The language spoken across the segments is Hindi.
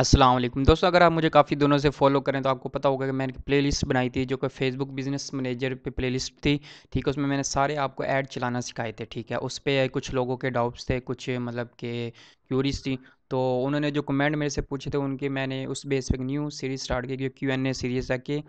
असलम दोस्तों अगर आप मुझे काफ़ी दोनों से फॉलो करें तो आपको पता होगा कि मैंने प्लेलिस्ट बनाई थी जो कि फेसबुक बिजनेस मैनेजर पे प्लेलिस्ट थी ठीक है उसमें मैंने सारे आपको ऐड चलाना सिखाए थे ठीक है उस पर कुछ लोगों के डाउट्स थे कुछ मतलब के क्यूरीज थी तो उन्होंने जो कमेंट मेरे से पूछे थे उनके मैंने उस बेस पर न्यू सीरीज़ स्टार्ट की क्यू एन ए सीरीज़ तक की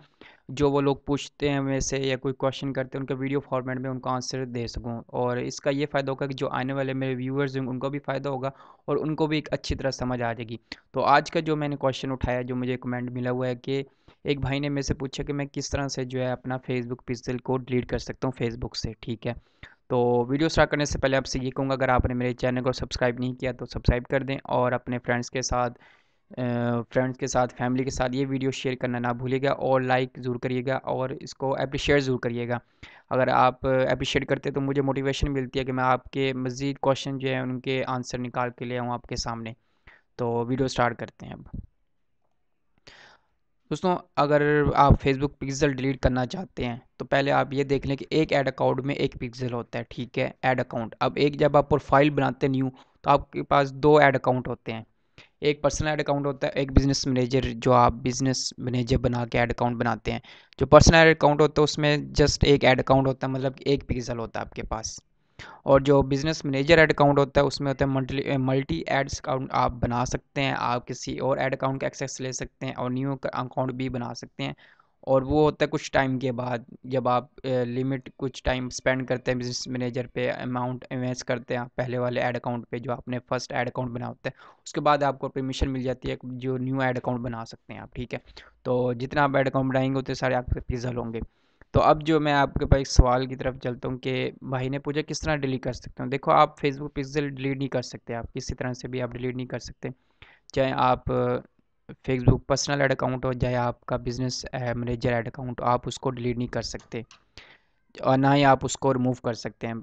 जो वो लोग पूछते हैं मेरे से या कोई क्वेश्चन करते हैं उनका वीडियो फॉर्मेट में उनका आंसर दे सकूं और इसका ये फ़ायदा होगा कि जो आने वाले मेरे व्यूअर्स हैं उनको भी फ़ायदा होगा और उनको भी एक अच्छी तरह समझ आ जाएगी तो आज का जो मैंने क्वेश्चन उठाया जो मुझे कमेंट मिला हुआ है कि एक भाई ने मेरे से पूछा कि मैं किस तरह से जो है अपना फेसबुक पिक्सल को डिलीट कर सकता हूँ फेसबुक से ठीक है तो वीडियो स्टार्ट करने से पहले आपसे ये कहूँगा अगर आपने मेरे चैनल को सब्सक्राइब नहीं किया तो सब्सक्राइब कर दें और अपने फ्रेंड्स के साथ फ्रेंड्स के साथ फैमिली के साथ ये वीडियो शेयर करना ना भूलिएगा और लाइक ज़रूर करिएगा और इसको अप्रिशिएट ज़रूर करिएगा अगर आप अप्रिशिएट करते तो मुझे मोटिवेशन मिलती है कि मैं आपके मज़ीद क्वेश्चन जो है उनके आंसर निकाल के ले आऊँ आपके सामने तो वीडियो स्टार्ट करते हैं अब दोस्तों अगर आप फेसबुक पिक्सल डिलीट करना चाहते हैं तो पहले आप ये देख लें कि एक ऐड अकाउंट में एक पिक्सल होता है ठीक है ऐड अकाउंट अब एक जब आप प्रोफाइल बनाते न्यू तो आपके पास दो ऐड अकाउंट होते हैं एक पर्सनल ऐड अकाउंट होता है एक बिजनेस मैनेजर जो आप बिजनेस मैनेजर बना के ऐड अकाउंट बनाते हैं जो पर्सनल ऐड अकाउंट होता है उसमें जस्ट एक ऐड अकाउंट होता है मतलब एक पिक्सल होता है आपके पास और जो बिज़नेस मैनेजर एड अकाउंट होता है उसमें होता है मल्टी मल्टी एड्स अकाउंट आप बना सकते हैं आप किसी और एड अकाउंट का एक्सेस ले सकते हैं और न्यू अकाउंट भी बना सकते हैं और वो होता है कुछ टाइम के बाद जब आप लिमिट कुछ टाइम स्पेंड करते हैं बिजनेस मैनेजर पे अमाउंट इन्वेस्ट करते हैं पहले वाले ऐड अकाउंट पे जो आपने फर्स्ट ऐड अकाउंट बना होता है उसके बाद आपको परमिशन मिल जाती है जो न्यू ऐड अकाउंट बना सकते हैं आप ठीक है तो जितना आप ऐड अकाउंट बनाएंगे उतने सारे आपके फिजल होंगे तो अब जो मैं आपके पास सवाल की तरफ चलता हूँ कि भाई ने पूछा किस तरह डिलीट कर सकते हो देखो आप फेसबुक पिक्सल डिलीट नहीं कर सकते आप किसी तरह से भी आप डिलीट नहीं कर सकते चाहे आप फेसबुक पर्सनल एड अकाउंट हो चाहे आपका बिजनेस मैनेजर एड अकाउंट आप उसको डिलीट नहीं कर सकते और ना ही आप उसको रिमूव कर सकते हैं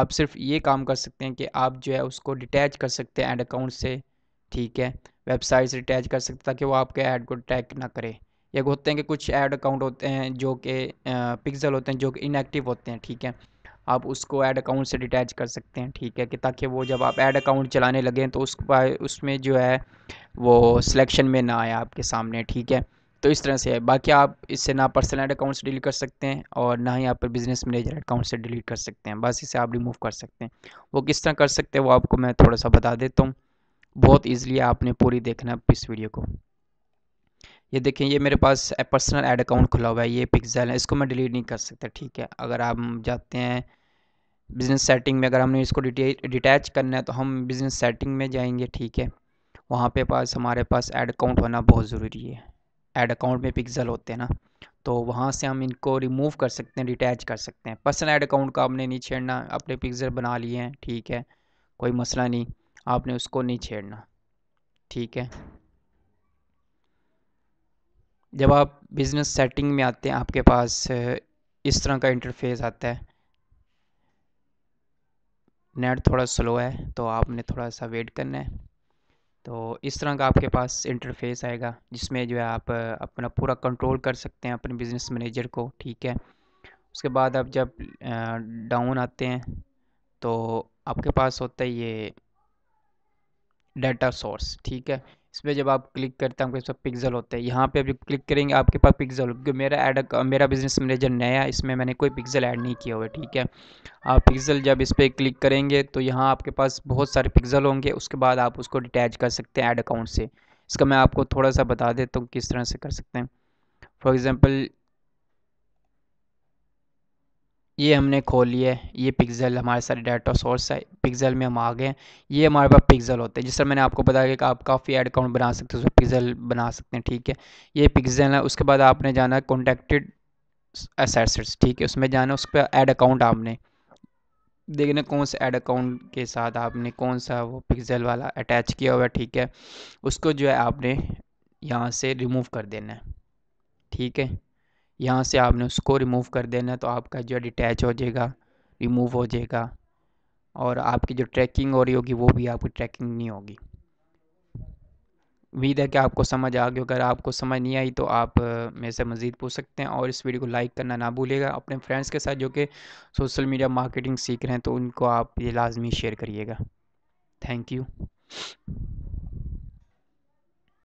आप सिर्फ ये काम कर सकते हैं कि आप जो है उसको डिटैच कर सकते हैं एड अकाउंट से ठीक है वेबसाइट से डिटैच कर सकते हैं ताकि वो आपके ऐड को ट्रैक ना करें या होते हैं कि कुछ ऐड अकाउंट होते हैं जो कि पिक्सल होते हैं जो कि इनएक्टिव होते हैं ठीक है आप उसको ऐड अकाउंट से डिटैच कर सकते हैं ठीक है कि ताकि वो जब आप ऐड अकाउंट चलाने लगें तो उस उसमें जो है वो सिलेक्शन में ना आए आपके सामने ठीक है तो इस तरह से है बाकी आप इससे ना पर्सनल ऐड अकाउंट से डिलीट कर सकते हैं और ना ही आप बिज़नेस मैनेजर अकाउंट से डिलीट कर सकते हैं बस इसे आप रिमूव कर सकते हैं वो किस तरह कर सकते हैं वो आपको मैं थोड़ा सा बता देता हूँ बहुत ईजिली आपने पूरी देखना इस वीडियो को ये देखें ये मेरे पास पर्सनल ऐड अकाउंट खुला हुआ है ये पिक्सल है इसको मैं डिलीट नहीं कर सकता ठीक है अगर आप जाते हैं बिज़नेस सेटिंग में अगर हमने इसको डिटैच करना है तो हम बिज़नेस सेटिंग में जाएंगे ठीक है वहाँ पे पास हमारे पास ऐड अकाउंट होना बहुत ज़रूरी है ऐड अकाउंट में पिक्सल होते हैं ना तो वहाँ से हम इनको रिमूव कर सकते हैं डिटैच कर सकते हैं पर्सनल ऐड अकाउंट का आपने नहीं छेड़ना अपने पिक्सल बना लिए हैं ठीक है कोई मसला नहीं आपने उसको नहीं छेड़ना ठीक है जब आप बिज़नेस सेटिंग में आते हैं आपके पास इस तरह का इंटरफेस आता है नेट थोड़ा स्लो है तो आपने थोड़ा सा वेट करना है तो इस तरह का आपके पास इंटरफेस आएगा जिसमें जो है आप अपना पूरा कंट्रोल कर सकते हैं अपने बिज़नेस मैनेजर को ठीक है उसके बाद आप जब डाउन आते हैं तो आपके पास होता है ये डाटा सोर्स ठीक है इस पर जब आप क्लिक करते हैं आपके पास पिक्जल होते हैं यहाँ पे जब क्लिक करेंगे आपके पास पिक्जल क्योंकि मेरा ऐड मेरा बिजनेस मैनेजर नया है इसमें मैंने कोई पिक्जल ऐड नहीं किया हुआ है ठीक है आप पिक्जल जब इस पर क्लिक करेंगे तो यहाँ आपके पास बहुत सारे पिक्जल होंगे उसके बाद आप उसको डिटैच कर सकते हैं ऐड अकाउंट से इसका मैं आपको थोड़ा सा बता देता हूँ किस तरह से कर सकते हैं फॉर एग्ज़ाम्पल ये हमने खोल लिया है ये पिक्सल हमारे सारे डाटा सोर्स है पिक्सल में हम आ गए हैं ये हमारे पास पिक्सल होते हैं जिस तरह मैंने आपको बताया कि आप काफ़ी एड अकाउंट बना सकते हैं उसमें पिक्सल बना सकते हैं ठीक है ये पिक्सल है उसके बाद आपने जाना है कॉन्टेक्टेड एसेट्स ठीक है उसमें जाना उस पर ऐड अकाउंट आपने देखना कौन सा ऐड अकाउंट के साथ आपने कौन सा वो पिक्सल वाला अटैच किया हुआ है ठीक है उसको जो है आपने यहाँ से रिमूव कर देना है ठीक है यहाँ से आपने उसको रिमूव कर देना तो आपका जो डिटैच हो जाएगा रिमूव हो जाएगा और आपकी जो ट्रैकिंग हो रही होगी वो भी आपकी ट्रैकिंग नहीं होगी उम्मीद है कि आपको समझ आ गई अगर आपको समझ नहीं आई तो आप मेरे से मज़ीद पूछ सकते हैं और इस वीडियो को लाइक करना ना भूलिएगा अपने फ्रेंड्स के साथ जो कि सोशल मीडिया मार्केटिंग सीख रहे हैं तो उनको आप ये लाजमी शेयर करिएगा थैंक यू